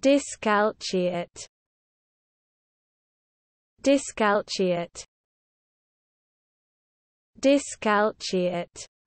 Discalciate Discalciate Discalciate